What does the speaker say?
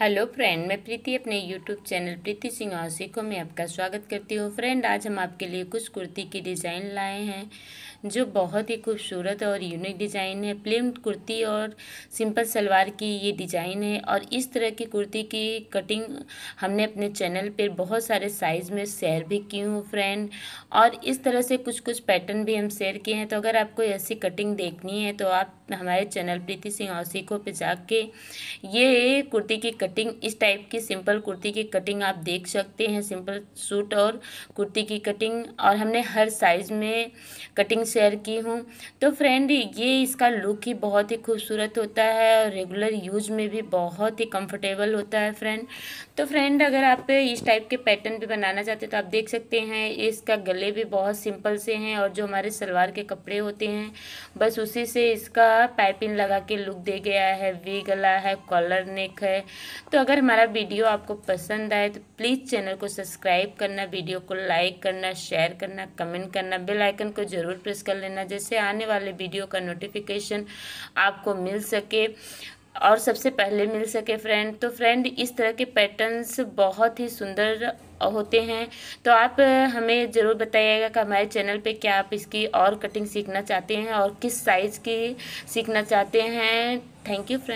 hello friend मैं प्रीति अपने YouTube channel Preeti Singh औसिको में आपका स्वागत करती हूँ फ्रेंड आज हम आपके लिए कुछ कुर्ती की डिज़ाइन लाए हैं जो बहुत ही खूबसूरत और यूनिक डिज़ाइन है प्लेन कुर्ती और सिंपल सलवार की ये डिज़ाइन है और इस तरह की कुर्ती की कटिंग हमने अपने चैनल पर बहुत सारे साइज़ में शेयर भी की हूँ फ्रेंड और इस तरह से कुछ कुछ पैटर्न भी हम शेयर किए हैं तो अगर आपको ऐसी कटिंग देखनी है तो आप हमारे चैनल प्रीति सिंह औसी को पे जाके ये कुर्ती की कटिंग इस टाइप की सिंपल कुर्ती की कटिंग आप देख सकते हैं सिंपल सूट और कुर्ती की कटिंग और हमने हर साइज़ में कटिंग शेयर की हूँ तो फ्रेंड ये इसका लुक ही बहुत ही खूबसूरत होता है और रेगुलर यूज में भी बहुत ही कंफर्टेबल होता है फ्रेंड तो फ्रेंड अगर आप इस टाइप के पैटर्न भी बनाना चाहते तो आप देख सकते हैं इसका गले भी बहुत सिंपल से हैं और जो हमारे सलवार के कपड़े होते हैं बस उसी से इसका पाइपिंग लगा के लुक दे गया है वी गला है कॉलर नेक है तो अगर हमारा वीडियो आपको पसंद आए तो प्लीज़ चैनल को सब्सक्राइब करना वीडियो को लाइक करना शेयर करना कमेंट करना बेल आइकन को ज़रूर प्रेस प्रेस कर लेना जैसे आने वाले वीडियो का नोटिफिकेशन आपको मिल सके और सबसे पहले मिल सके फ्रेंड तो फ्रेंड इस तरह के पैटर्न्स बहुत ही सुंदर होते हैं तो आप हमें ज़रूर बताइएगा कि हमारे चैनल पे क्या आप इसकी और कटिंग सीखना चाहते हैं और किस साइज़ की सीखना चाहते हैं थैंक यू फ्रेंड